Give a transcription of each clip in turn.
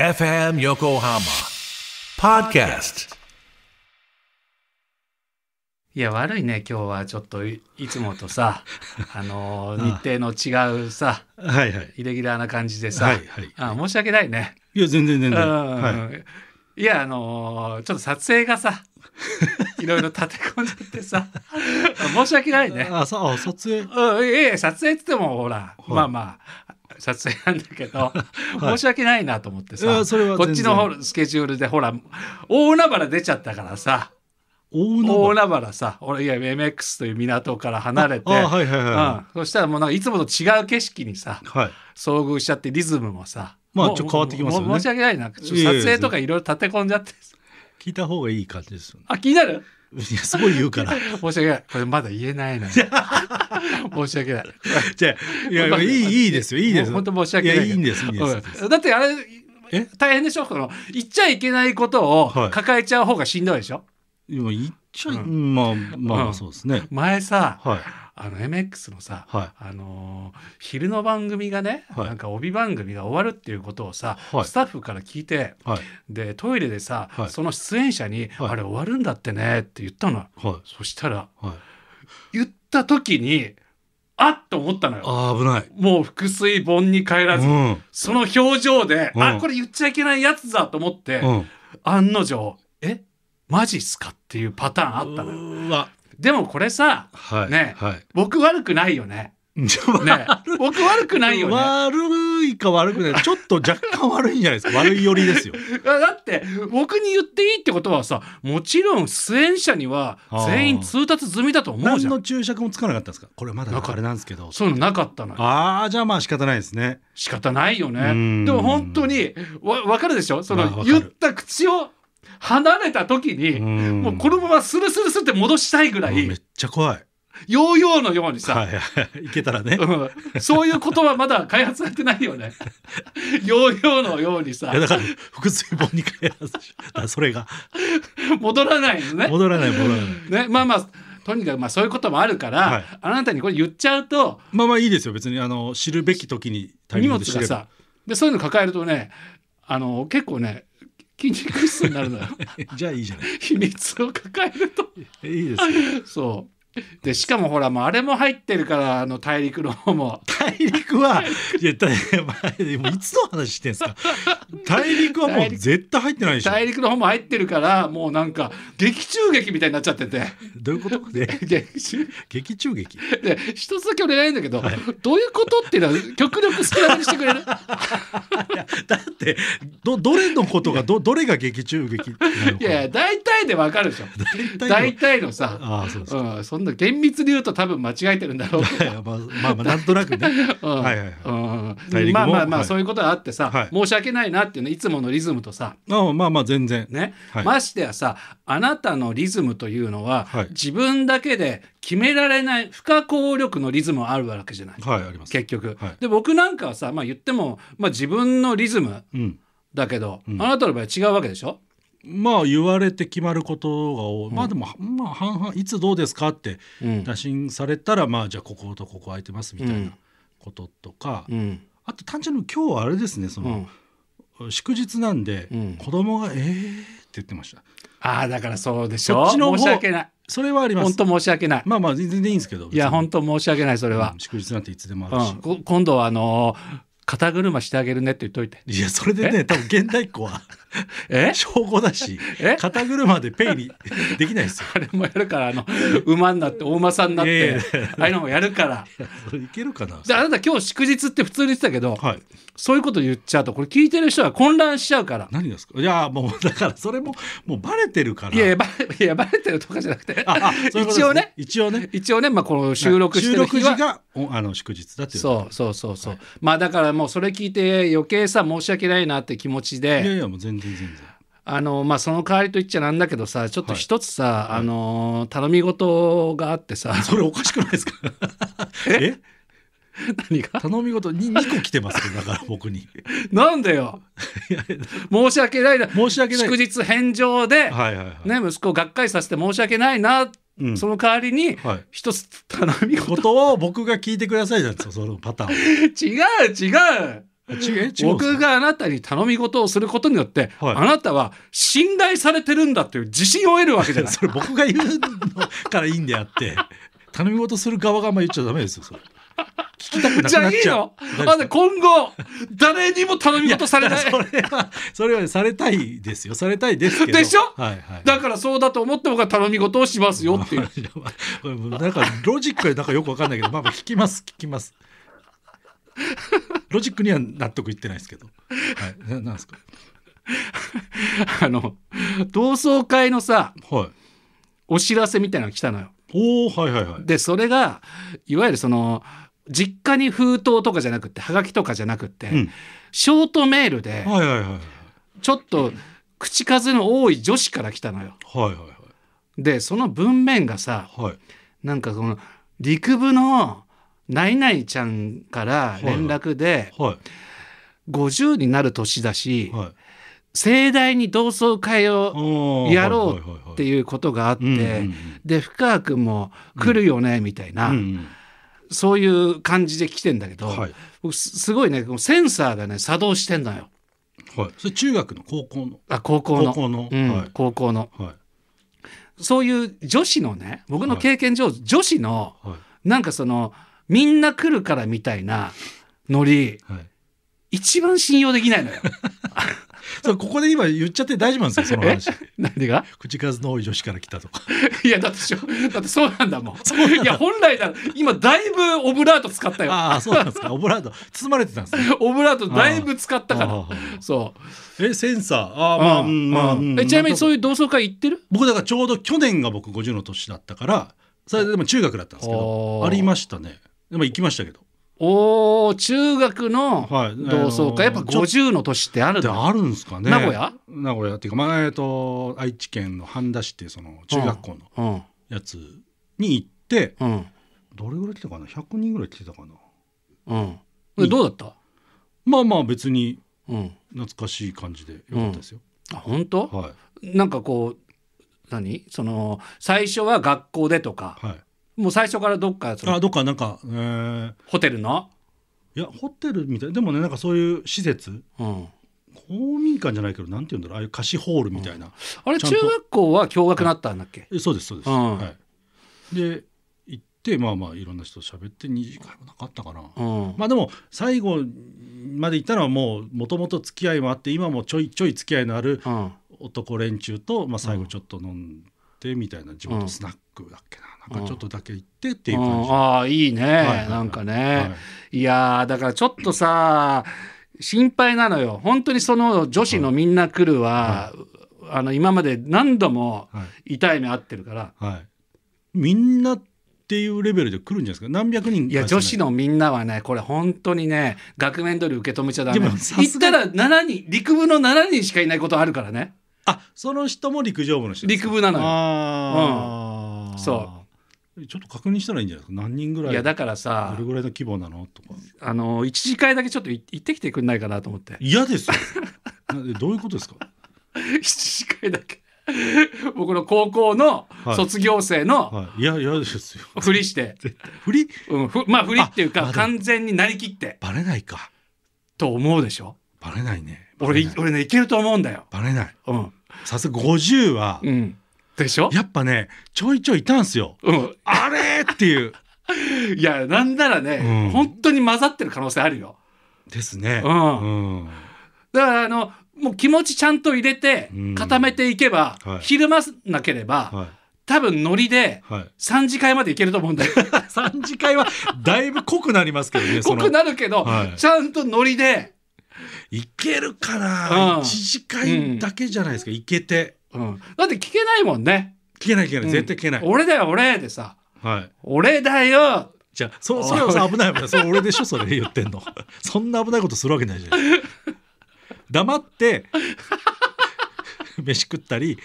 FM 横浜 Podcast いや悪いね今日はちょっといつもとさ あの日程の違うさはいはいイレギュラーな感じでさ、はいはい、あ申し訳ないねいや全然全然、はい、いやあのちょっと撮影がさ、いろいろ立て込んじゃってさ 申し訳ないね。あ、そう、撮影。うん、いえ、撮影って言っても、ほら、はい、まあまあ。撮影なんだけど、はい、申し訳ないなと思ってさ、それはこっちのスケジュールでほら大海原出ちゃったからさ大海原さ俺いや MX という港から離れて、はいはい、そしたらもうなんかいつもと違う景色にさ、遭遇しちゃってリズムもさまあちょっと変わってきますよね申し訳ないな撮影とかいろいろ立て込んじゃってさ聞いた方がいい感じですよね。あ、気になるいや、すごい言うから。申し訳ない。これまだ言えないな。申し訳ない。じゃあ、いや、いい、いいですよ。いいですよ。本当申し訳ない。いや、いいんです。いいんです。うん、だって、あれ、え大変でしょこの、言っちゃいけないことを抱えちゃう方がしんどいでしょ、はい、今、言っちゃい、うん、まあ、まあ、そうですね。前さ、はいあの MX のさ、はい、あの昼の番組がね、はい、なんか帯番組が終わるっていうことをさ、はい、スタッフから聞いて、でトイレでさ、その出演者に、あれ終わるんだってね」って言ったの、そしたら、言った時にあっと思ったのよ。あ危ない。もう腹水盆に帰らず、うん、その表情で、うん、あ、これ言っちゃいけないやつだと思って、うん、案の定、えマジっすかっていうパターンあったのよ。でもこれさ、はいね、はい、僕悪くないよね。ね、僕悪くないよね。悪いか悪くない。ちょっと若干悪いんじゃないですか。悪い寄りですよ。だって、僕に言っていいってことはさ、もちろん出演者には全員通達済みだと思うじゃん。何の注釈もつかなかったんですかこれまだあれなんですけど。そういうのなかったのああ、じゃあまあ仕方ないですね。仕方ないよね。でも本当に、わ、わかるでしょその言った口を離れた時に、もうこのままスルスルスって戻したいぐらい。めっちゃ怖い。ヨーヨーのようにさ、はいはい、いけたらね、うん、そういうことはまだ開発されてないよね ヨーヨーのようにさだから腹水本に開発しそれが戻らないのね戻らない戻らないねまあまあとにかくまあそういうこともあるから、はい、あなたにこれ言っちゃうとまあまあいいですよ別にあの知るべき時に荷物がさでそういうの抱えるとねあの結構ね筋肉質になるのよ じゃあいいじゃない秘密を抱えるといいですねそうでしかもほらもうあれも入ってるからあの大陸の方も大陸はいやだ、まあ、いつの話してんすか大陸はもう絶対入ってないでしょ大陸の方も入ってるからもうなんか劇中劇みたいになっちゃっててどういうことで劇中劇中劇で一つだけお願いんだけど、はい、どういうことっていうのは極力好きなめにしてくれるだってどどれのことがどどれが劇中劇いやいや大体でわかるでしょ大体のさあそうです、うん、そんな厳密に言うと多分間違えてるんだろうけどまあ、まあまあなんとなくね、うん、はいはいはい、うん、まあまあまあ、はい、そういうことがあってさ、はい、申し訳ないななっていうのいつものリズムとさあまあまあ全然ね、はい、ましてやさあなたのリズムというのは、はい、自分だけで決められない不可抗力のリズムあるわけじゃない、はい、あります結局、はい、で僕なんかはさ、まあ、言っても、まあ、自分のリズムだけど、うん、あなたの場合違うわけでしょ、うまあ言われて決まることが多い、まあでもまあ半々いつどうですかって打診されたら、まあじゃあこことここ空いてますみたいなこととか、うん、あと単純に今日はあれですねその、祝日なんで、うん、子供が「ええー」って言ってました。ああだからそうでしょ。う。そっちの申し訳ない。それはあります。本当申し訳ない。まあまあ全然いいんですけど。いや本当申し訳ないそれは、うん、祝日なんていつでもあるし。うん、今度はあのー肩車してあげるねって言っといていやそれでね多分現代っ子はえ証拠だし肩車でペイにできないですよ あれもやるからあの馬になってお馬さんになって、ああいうのもやるからいけるかなであなた今日祝日って普通に言ってたけど、はい、そういうこと言っちゃうとこれ聞いてる人は混乱しちゃうから何ですかいやもうだからそれももうバレてるからいやバレいやバレてるとかじゃなくて一応ね一応ね一応ね、まあ、この収録してる日は収録時があの祝日だっていうそうそうそうそう、はい、まあだからもうそれ聞いて余計さ申し訳ないなって気持ちでいやいやもう全然全然あのまあその代わりと言っちゃなんだけどさちょっと一つさ、はい、あの頼み事があってさ、はい、それおかしくないですか え何が頼み事に2個来てますよだから僕になんだよ申し訳ないな申し訳ない祝日返上で、はいはいはい、ね、息子をがっかりさせて申し訳ないなってその代わりに一つ頼み事を僕が聞いてくださいなんです そのパターン違う違う僕があなたに頼み事をすることによって、はい、あなたは信頼されてるんだという自信を得るわけじゃない それ僕が言うのからいいんであって頼み事する側があんま言っちゃダメですよそれ。聞きたくなくなっちゃう。じゃあいいの今後、誰にも頼み事されない。い それは、それはされたいですよ。されたいですけど。でしょ、はいはい、だからそうだと思って僕は頼み事をしますよっていう。なんかロジックはなんかよくわかんないけど、まあまあ聞きます、聞きます。ロジックには納得いってないですけど。はい。なんですか あの、同窓会のさ、はい、お知らせみたいなのが来たのよ。おはいはいはい。で、それが、いわゆるその、実家に封筒とかじゃなくてはがきとかじゃなくて、うん、ショートメールで、はいはいはい、ちょっと口数の多い女子から来たのよ。はいはいはい、でその文面がさ、はい、なんかその陸部のナイナイちゃんから連絡で、はいはいはい、50になる年だし、はい、盛大に同窓会をやろうっていうことがあって、で深川君も来るよねみたいな。うんうんうんそういう感じで来てんだけど、はい、僕すごいねセンサーがね作動してんのよ。はい、それ中学の高校のあ高校の高校の、うんはい、高校の、はい、そういう女子のね僕の経験上、はい、女子の、はい、なんかそのみんな来るからみたいなノリ、はい、一番信用できないのよ。そう、ここで今言っちゃって大丈夫なんですよその話何が口数の多い女子から来たとかいやだってだってそうなんだもんいや本来だ今だいぶオブラート使ったよああそうなんですかオブラート包まれてたんです、ね、オブラートだいぶ使ったからそうえセンサーあまあまあ、うんうん、ちなみにそういう同窓会行ってる僕だからちょうど去年が僕50の年だったからそれでも中学だったんですけどありましたねでも行きましたけどおお中学の同窓会、やっぱ50の年ってあるあるんですかね名古屋名古屋っていうか、まあえーと、と愛知県の半田市ってその中学校のやつに行って、うんうん、どれぐらい来たかな100人ぐらい来てたかな、うん、どうだったまあまあ別に懐かしい感じでよかったですよ、うん、あ本当、はい、なんかこう何その最初は学校でとか、はいもう最初からどっかそあどっかなんか、えー、ホテルのいやホテルみたいでもねなんかそういう施設、うん、公民館じゃないけどなんて言うんだろうああいう貸しホールみたいな、うん、あれ中学校は共学なったんだっけ、はい、そうですそうです、うん、はい、で行ってまあまあいろんな人と喋って2次会もなかったかな、うん、まあでも最後まで行ったのはもうもともと付き合いもあって今もちょいちょい付き合いのある男連中と、まあ、最後ちょっと飲んってみたいな地元スナックだっけな、うん、なんかちょっとだけ行ってっていう感じ、うん、ああいいね、はい、なんかね、はい、いやだからちょっとさ心配なのよ本当にその女子のみんな来るは、はい、あの今まで何度も痛い目合ってるから、はい、みんなっていうレベルで来るんじゃないですか何百人いや女子のみんなはねこれ本当にね学面通り受け止めちゃダメ行ったら七人陸部の七人しかいないことあるからねあその人も陸上部の人陸部なのよあ、うん、そうちょっと確認したらいいんじゃないですか何人ぐらいいやだからさどれぐらいの規模なのとかあの1次会だけちょっと行ってきてくんないかなと思って嫌ですよ どういうことですか 一次会だけ僕の高校の卒業生の、はいはい、いやいやですよふりして ふり、うん、ふまあふりっていうか完全になりきってバレないかと思うでしょバレないね俺俺ねいけると思うんだよバレないうんさすが50は、うん、でしょやっぱねちょいちょいいたんすよ、うん、あれっていういやなんならね、うん、本当に混ざってる可能性あるよですね、うん、うん、だからあのもう気持ちちゃんと入れて固めていけば、うんはい、ひるまなければ、はい多分ノリで3次会までいけると思うんだよ、は3次会はだいぶ濃くなりますけどね濃くなるけど、はい、ちゃんとノリでいけるかな、うん、1時間だけじゃないですか、いけて、うん、だって聞けないもんね聞けない聞けない、絶対聞けない俺だよ俺でさ、はい、俺だよじゃあそそれはさ危ない危ない それ俺でしょそれ言ってんのそんな危ないことするわけないじゃん黙って 飯食ったり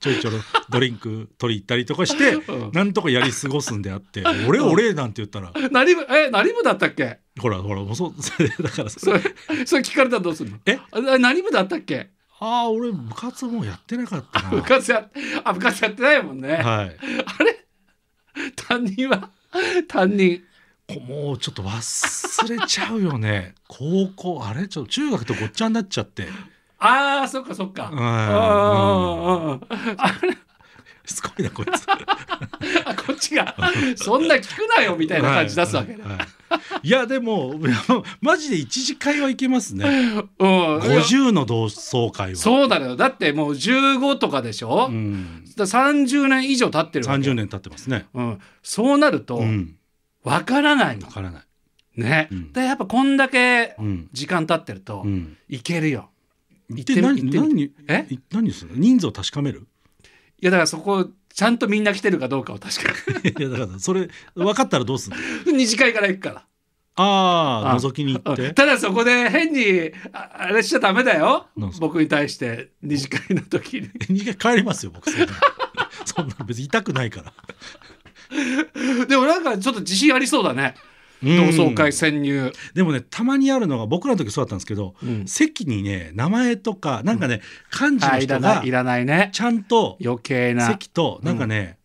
ちょいちょいドリンク取り行ったりとかして、なんとかやり過ごすんであって、俺俺なんて言ったら。何部、え、何部だったっけほらほら、もうそ、う、だからそれ。それ聞かれたらどうするのえ何部だったっけああ、俺部活もやってなかったな。部活や、あ、部活やってないもんね。はい。あれ担任は担任。もうちょっと忘れちゃうよね。高校、あれちょっと中学とごっちゃになっちゃって。ああ、そっかそっか。あれしつこいな、こいつ。あこっちが、そんな聞くなよみたいな感じ出すわけね。いや、でも、マジで一次会はいけますね。うん、50の同窓会は。そうだよ。だってもう15とかでしょ、うん、だ30年以上経ってるわけ。30年経ってますね。うん、そうなると、わ、うん、からないの。わからない。ね。うん、で、やっぱこんだけ時間経ってると、いけるよ。行って何え何する人数を確かめるいやだからそこちゃんとみんな来てるかどうかを確かめるいやだからそれ分かったらどうするの二次会から行くからああ覗きに行ってただそこで変にあれしちゃダメだよ僕に対して二次会の時に二次会帰りますよ僕そんなそんな別に痛くないからでもなんかちょっと自信ありそうだね同窓会潜入でもねたまにあるのが僕らの時そうだったんですけど、うん、席にね名前とかなんかね、うん、漢字の人がいらないねちゃんと余計な席となんかね、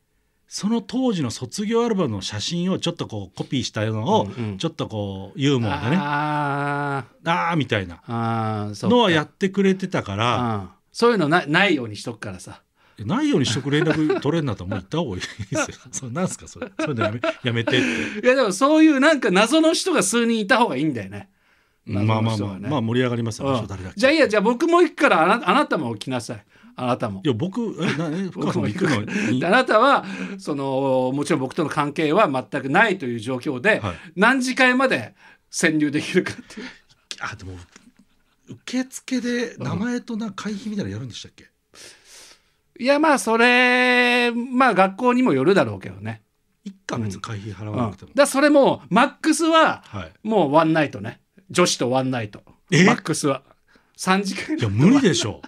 その当時の卒業アルバムの写真をちょっとこうコピーしたのをちょっとこうユーモアでね、ああみたいなのはやってくれてたからそういうのなないようにしとくからさないようにしとく連絡取れんなったらもう行った方がいいですよそれなんすかそれそれでやめやめてっていやでもそういうなんか謎の人が数人いた方がいいんだよねまあまあまあ、まあ盛り上がりますよ、ね、じゃあいやじゃあ僕も行くからあなあなたも来なさいあなたも。いや僕えなえ僕も行くの あなたはそのもちろん僕との関係は全くないという状況で、はい、何時間まで潜入できるかってあでも受付で名前とな会費みたいなのやるんでしたっけ、いやまあそれまあ学校にもよるだろうけどね一家別に会費払わなくても、うん、だそれもマックスはもうワンナイトね女子とワンナイトマックスは3時間いや無理でしょ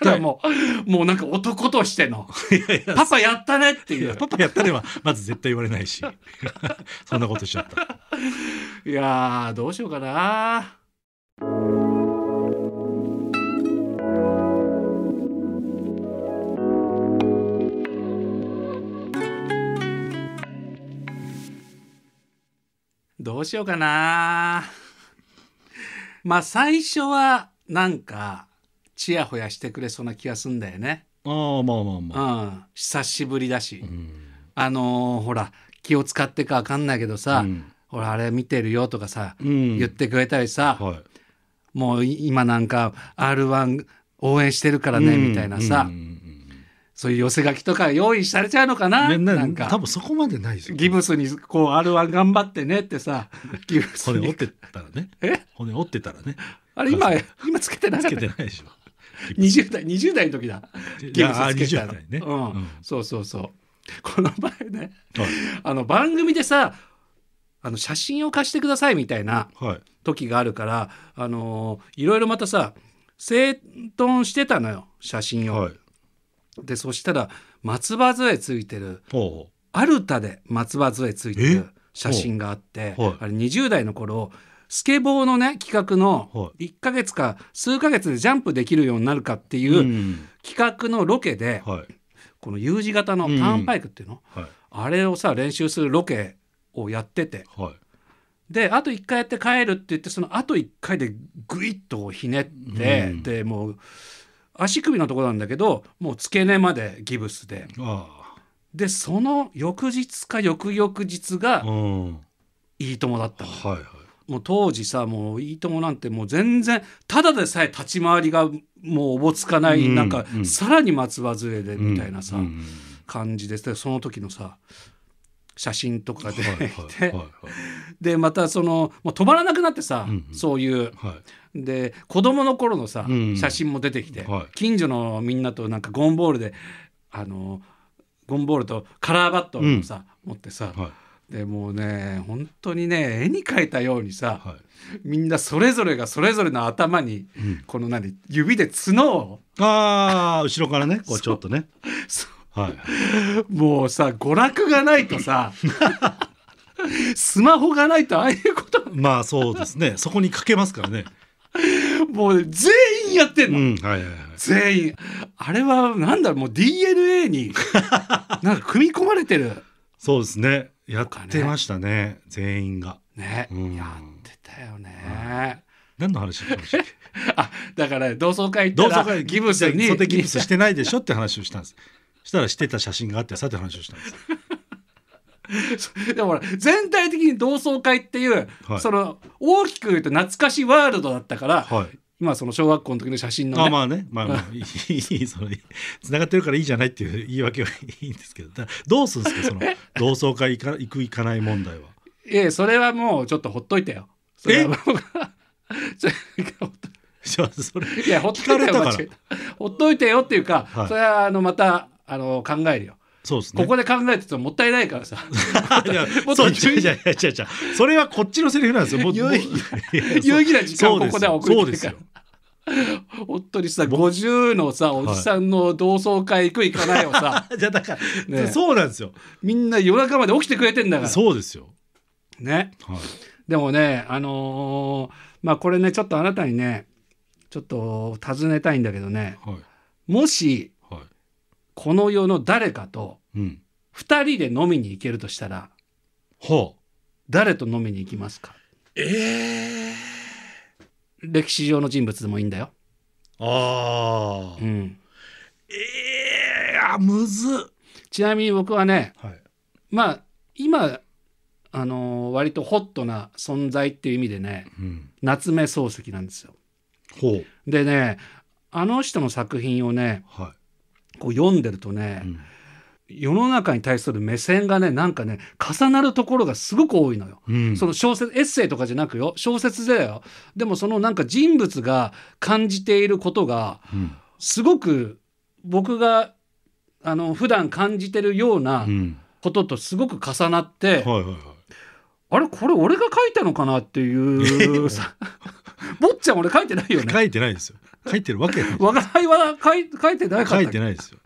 たらもうもうなんか男としての「パパやったね」っていう「パパやったね」はまず絶対言われないし そんなことしちゃったいやどうしようかなどうしようかな。まあ最初はなんかちやほやしてくれそうな気がすんだよね。ああまあまあまあ。うん、久しぶりだし、うん、あのー、ほら気を使ってかわかんないけどさ、うん、ほらあれ見てるよとかさ、言ってくれたりさ、はい、もう今なんか r 1応援してるからね、みたいなさ、うんそういう寄せ書きとか用意されちゃうのかな,、ななんか多分そこまでないでギブスにこうあれは頑張ってねってさギブス骨折ってたらねえ骨折ってたらねあれ今今つけてなつけてないでしょ20代20代の時だギブスつけたねうん、うん、そうそうそうこの前ね、はい、あの番組でさあの写真を貸してくださいみたいな時があるから、はい、あのー、いろいろまたさ整頓してたのよ写真を、はい、でそしたら松葉杖ついてるアルタで松葉杖ついてる写真があって、はい、あれ20代の頃スケボーのね企画の1か月か数か月でジャンプできるようになるかっていう企画のロケで、はい、この U 字型のターンパイクっていうの、うんはい、あれをさ練習するロケをやってて、はい、であと1回やって帰るって言ってそのあと1回でぐいっとひねって、うん、でもう。足首のとこなんだけどもう付け根までギブスででその翌日か翌々日が「いいとも」だったの、はいはい、もう当時さもう「いいとも」なんてもう全然ただでさえ立ち回りがもうおぼつかない、うん、なんか、うん、さらに松葉杖でみたいなさ、うん、感じですその時のさ写真とかで、はいはい、でまたそのもう止まらなくなってさ、うん、そういう。はいで子供の頃のさ、写真も出てきて、はい、近所のみんなとなんかゴンボールであのゴンボールとカラーバットをさ、うん、持ってさ、はい、でもうね本当にね絵に描いたようにさ、はい、みんなそれぞれがそれぞれの頭に、うん、この何指で角をあ後ろからねこうちょっとね。はい、もうさ娯楽がないとさ スマホがないとああいうことまあそうですねそこにかけますからねもう全員やってんの、うんはいはいはい、全員あれはなんだろうもう DNA に なんか組み込まれてるそうですねやってましたね、ね、全員がね、うん、やってたよね、はい何の話 あだから同窓会行ったらギブスにギブスしてないでしょって話をしたんですしたらしてた写真があってさて話をしたんです でも全体的に同窓会っていう、はい、その大きく言うと懐かしワールドだったから、はい、今その小学校の時の写真の、ね、あまあねまあまあ いいそのつながってるからいいじゃないっていう言い訳はいいんですけどどうするんですかその同窓会行か行く行かない問題は。え それはもうちょっとほっといてよ。それは僕はそれいやほっといてよほっといてよっていうか、はい、それはあのまたあの考えるよ。そうですね、ここで考えてたらもったいないからさ。いや、もっと注意じ義それはこっちのセリフなんですよ。も 有意義な時間をここでは送ってるから。本当にさ五十のさおじさんの同窓会行く行かないをさ、じゃだから、ね、そうなんですよみんな夜中まで起きてくれてんだからそうですよ、ね、はい、でもねあのー、まあこれねちょっとあなたにねちょっと尋ねたいんだけどね、はい、もしこの世の誰かと2人で飲みに行けるとしたら、ほう誰と飲みに行きますかええー、歴史上の人物でもいいんだよああうんええー、むずちなみに僕はね、はい、まあ今あのー、割とホットな存在っていう意味でね、うん、夏目漱石なんですよほうでねあの人の作品をね、はこう読んでるとね、うん世の中に対する目線がねなんかね重なるところがすごく多いのよ、うん、その小説エッセイとかじゃなくよ小説でよでもそのなんか人物が感じていることが、うん、すごく僕があの普段感じてるようなこととすごく重なって、うんはいはいはい、あれこれ俺が書いたのかなっていう 坊ちゃん俺書いてないよね書いてないですよ書いてるわけ我が輩は書い書いてない書いてないですよ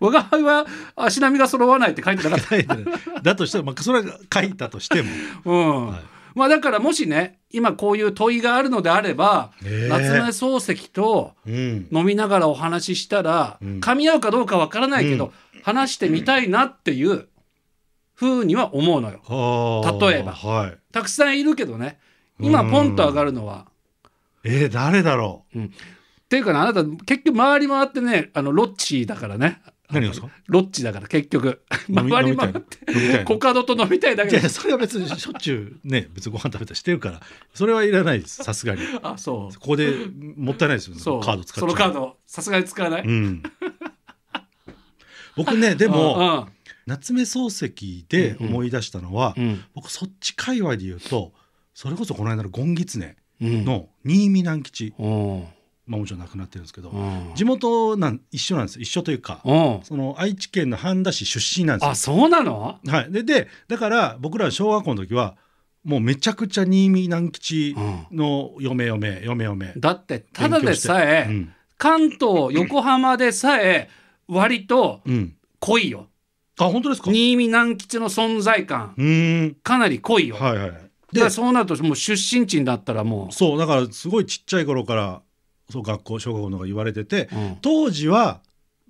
我が輩は足並みが揃わないって書いてなかっただとしたら、まあ、それは書いたとしても、うんはい、まあ、だからもしね今こういう問いがあるのであれば、夏目漱石と飲みながらお話ししたら、噛み合うかどうかわからないけど、話してみたいなっていうふうには思うのよ、例えば、はい、たくさんいるけどね今ポンと上がるのは。えー、誰だろう、うん、っていうかね、あなた、結局、回り回ってね、あの、ロッチだからね。何ですかロッチだから、結局。回り回って。コカドと飲みたいだけいやそれは別にしょっちゅうね、別にご飯食べたりしてるから、それはいらないです、さすがに。あ、そう。ここでもったいないですよね、カード使っそのカード、さすがに使わない。うん。僕ね、でも、夏目漱石で思い出したのは、僕、そっち界隈で言うと、それこそこの間のゴンギツネの新見南吉。うんまあ、もちろん亡くなってるんですけど、地元なん一緒なんです一緒というか、その愛知県の半田市出身なんですあそうなの、はい、ででだから僕ら小学校の時はもうめちゃくちゃ新見南吉の嫁嫁嫁嫁だってただでさえ、うん、関東横浜でさえ割と濃いよ、うん、あ本当ですか新見南吉の存在感かなり濃いよ、はいはい、でそうなるともう出身地になったらもうそうだからすごいちっちゃい頃からそう学校小学校のが言われてて、うん、当時は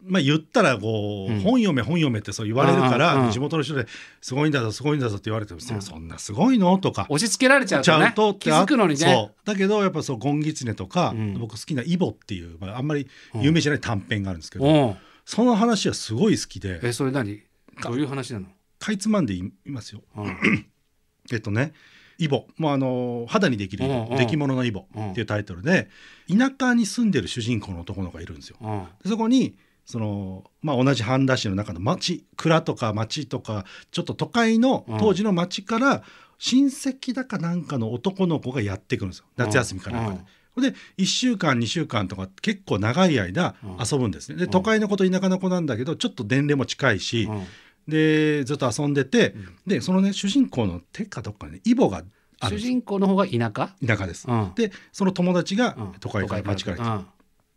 まあ言ったらこう、うん、本読め本読めってそう言われるから、地元の人ですごいんだぞすごいんだぞって言われても、うん、そんなすごいのとか押し付けられちゃうと,、ね、と気づくのにねだけどやっぱそう「ゴンギツネ」とか、僕好きな「イボ」っていう、まあ、あんまり有名じゃない短編があるんですけど、その話はすごい好きでえそれ何どういう話なのかいつまんでいますよ、えっとねイボ、まあ、あの肌にできるイボ、うんうん、出来物のイボっていうタイトルで、田舎に住んでる主人公の男の子がいるんですよ。うん、でそこにそのまあ、同じ半田市の中の町蔵とか町とかちょっと都会の当時の町から親戚だかなんかの男の子がやってくるんですよ夏休みかなんかで。で1週間2週間とか結構長い間遊ぶんですね。で都会の子と田舎の子なんだけどちょっと年齢も近いし、でずっと遊んでて、うん、でそのね主人公の手かどっかねイボがあ主人公の方が田舎田舎です、うん、でその友達が都会から街から来て、うん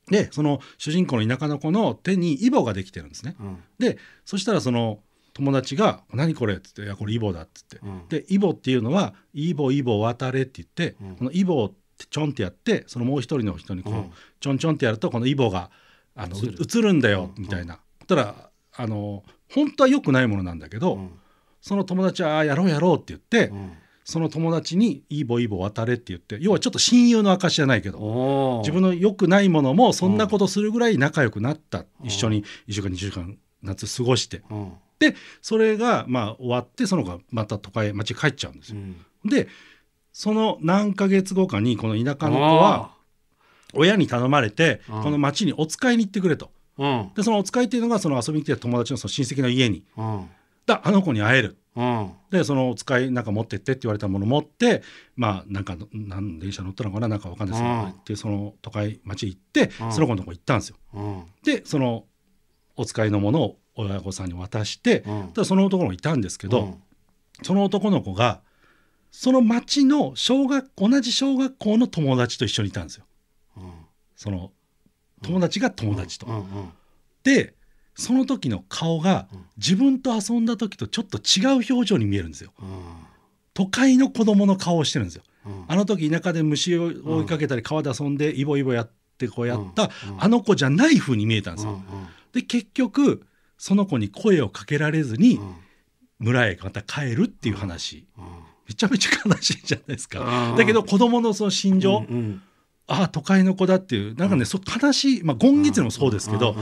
でその主人公の田舎の子の手にイボができてるんですね、うん、でそしたらその友達が「何これ」っつって「いやこれイボだ」っつって、うん、でイボっていうのは「イボイボ渡れ」って言って、うん、このイボをちょんってやってそのもう一人の人にこう、ちょんちょんってやるとこのイボがあの映るんだよみたいな。うん、たらあの本当は良くないものなんだけど、うん、その友達は「ああやろうやろう」って言って、うん、その友達に「いいぼいいボ渡れ」って言って要はちょっと親友の証じゃないけど自分の良くないものもそんなことするぐらい仲良くなった、一緒に1週間2週間夏過ごして。でそれがまあ終わってその子がまた都会町帰っちゃうんですよ。でその何ヶ月後かにこの田舎の子は親に頼まれてこの町にお使いに行ってくれと。でそのお使いっていうのがその遊びに来て友達のその親戚の家に、うん、だあの子に会える、うん、でそのお使いなんか持ってってって言われたもの持ってまあなんか何電車乗ったのかななんかわかんないですけど、うん、でその都会町行って、その子のとこ行ったんですよ。でそのお使いのものを親御さんに渡して、ただその男の子いたんですけど、その男の子がその町の小学同じ小学校の友達と一緒にいたんですよ。その友達が友達と。でその時の顔が自分と遊んだ時とちょっと違う表情に見えるんですよ。都会の子供の顔をしてるんですよ。あの時田舎で虫を追いかけたり川で遊んでイボイボやってこうやったあの子じゃない風に見えたんですよ。で結局その子に声をかけられずに村へまた帰るっていう話めちゃめちゃ悲しいじゃないですか。だけど子供のその心情、うんうんああ都会の子だっていうなんかね、そ悲しい、まあ、ゴンギツネもそうですけど、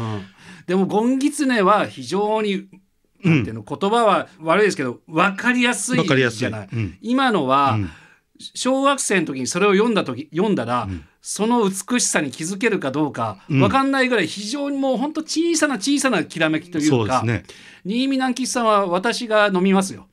でもゴンギツネは非常にっていうの、言葉は悪いですけど分かりやすいじゃない。今のは、小学生の時にそれを読んだ時読んだら、うん、その美しさに気づけるかどうか分かんないぐらい非常にもう本当小さな小さなきらめきというか、うんね、新見南吉さんは私が飲みますよ。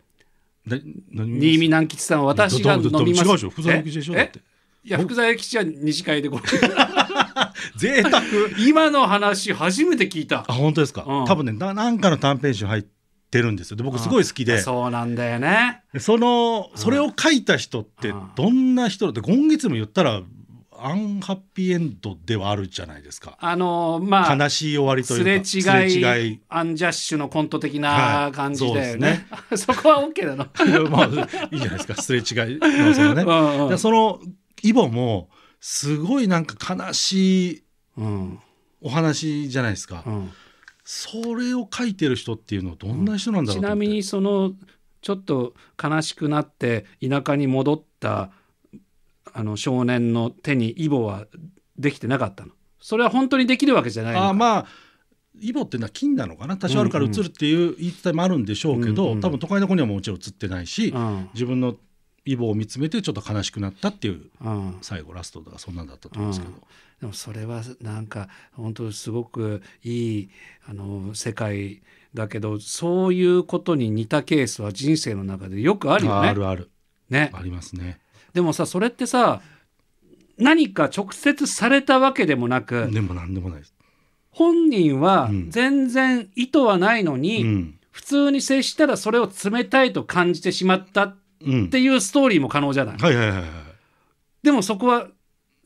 新見南吉さんは私が飲みます。違うでしょ。ふざけでしょ。だって。いや福沢諭吉は二次会でこれ 贅沢今の話初めて聞いたあ本当ですか、うん、多分ね何かの短編集入ってるんですよで僕すごい好きで、そうなんだよねそのそれを書いた人ってどんな人だって今月も言ったらアンハッピーエンドではあるじゃないですか。あのまあ、悲しい終わりというか、すれ違い、アンジャッシュのコント的な感じで、ね、はい、そね そこは OK な まあ、いいじゃないですか、すれ違いのそのね。うんうん、そのイボもすごいなんか悲しいお話じゃないですか、うんうん、それを書いてる人っていうのはどんな人なんだろう、うん、ちなみにそのちょっと悲しくなって田舎に戻ったあの少年の手にイボはできてなかったのそれは本当にできるわけじゃないあまあイボっていうのは菌なのかな多少あるから移るっていう言い伝えもあるんでしょうけど、うんうん、多分都会の子にはもちろん移ってないし、うん、自分のイボを見つめてちょっと悲しくなったっていう、最後ラストとかそんなんだったと思うんですけど、うん、でもそれはなんか本当すごくいいあの世界だけどそういうことに似たケースは人生の中でよくあるよね。あるある。ね。ありますね。でもさそれってさ何か直接されたわけでもなくでも何でもないです本人は全然意図はないのに、うん、普通に接したらそれを冷たいと感じてしまったっっていうストーリーも可能じゃない。はいはいはいはい、でもそこは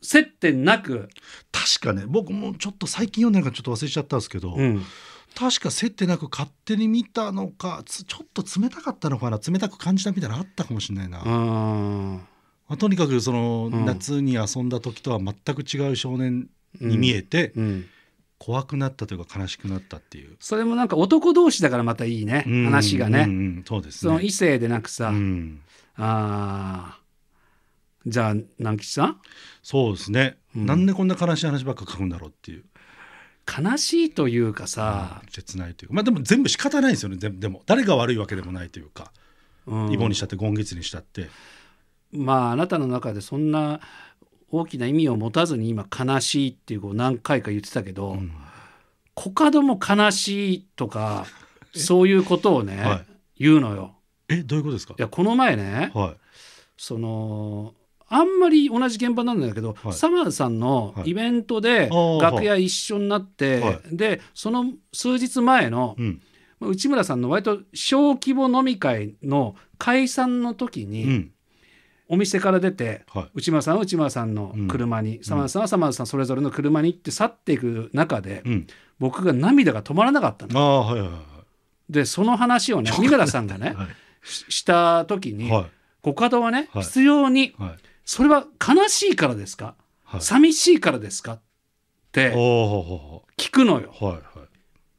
接点なく確かね僕もちょっと最近読んでるからちょっと忘れちゃったんですけど、うん、確か接点なく勝手に見たのかちょっと冷たかったのかな冷たく感じたみたいなのあったかもしれないな。まあ、とにかくその、うん、夏に遊んだ時とは全く違う少年に見えて、うん怖くなったというか悲しくなったっていうそれもなんか男同士だからまたいいね、話がね、そうです、ね、その異性でなくさ、うん、あじゃあ南吉さんそうですね、うん、なんでこんな悲しい話ばっか書くんだろうっていう悲しいというかさ、切ないというかまあでも全部仕方ないですよねでも誰が悪いわけでもないというか、うん、イボにしたって今月にしたってまああなたの中でそんな大きな意味を持たずに今悲しいっていうこう何回か言ってたけど、うん、コカドも悲しいとかそういうことをね、はい、言うのよ。えどういうことですかいやこの前ね、はい、そのあんまり同じ現場なんだけど、はい、サマーさんのイベントで楽屋一緒になって、はい、でその数日前の、うん、内村さんの割と小規模飲み会の解散の時に、うん、お店から出て、はい、内村さんは内村さんの車に、うん、サマンさんはサマンさんそれぞれの車に行って去っていく中で、うん、僕が涙が止まらなかったの。はいはいはい、でその話をね三村さんがね、はい、した時に、はい、ご家はね、はい、必要に、それは悲しいからですか、はい、寂しいからですかって聞くのよ。はいはい、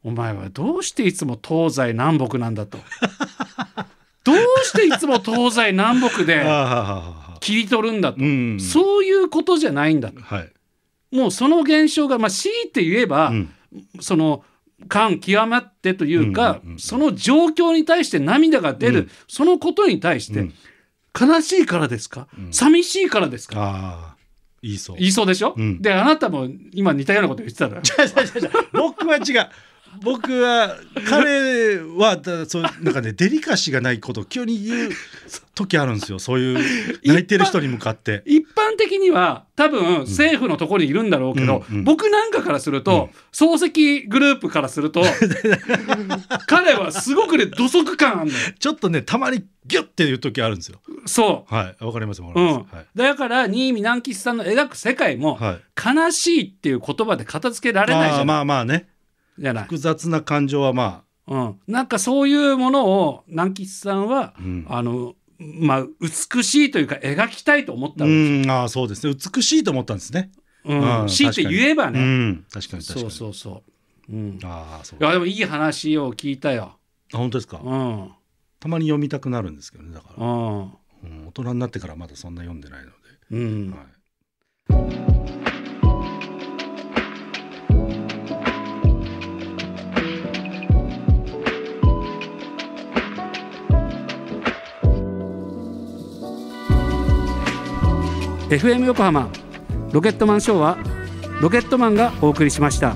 お前はどうしていつも東西南北なんだと。どうしていつも東西南北で切り取るんだと、そういうことじゃないんだと、はい、もうその現象が、まあ、強いて言えば、うん、その感極まってというか、その状況に対して涙が出る、うん、そのことに対して、悲しいからですか、うん、寂しいからですか言いそう言いそうでしょ、うん、であなたも今似たようなこと言ってたら僕は違う僕は彼はそうなんかねデリカシーがないことを急に言う時あるんですよそういう 泣いてる人に向かって一般的には多分政府のところにいるんだろうけど、うんうん僕なんかからすると、漱石グループからすると 彼はすごくね土足感あるちょっとねたまにギュッていう時あるんですよそうはいわかりますわかります、うんだから新見南吉さんの描く世界も、はい、悲しいっていう言葉で片付けられないじゃないまあまあねじゃない複雑な感情はまあ、うん、なんかそういうものを南吉さんは、うん、あのまあ、美しいというか描きたいと思ったんですあそうですね美しいと思ったんですね。うん、うん、強いて言えばね、うん、確かに確かにそうそうそう、うん、あそういやでもいい話を聞いたよあ本当ですか、うん、たまに読みたくなるんですけどねだから、うん、大人になってからまだそんな読んでないので、うんはい FM 横浜ロケットマンショーはロケットマンがお送りしました。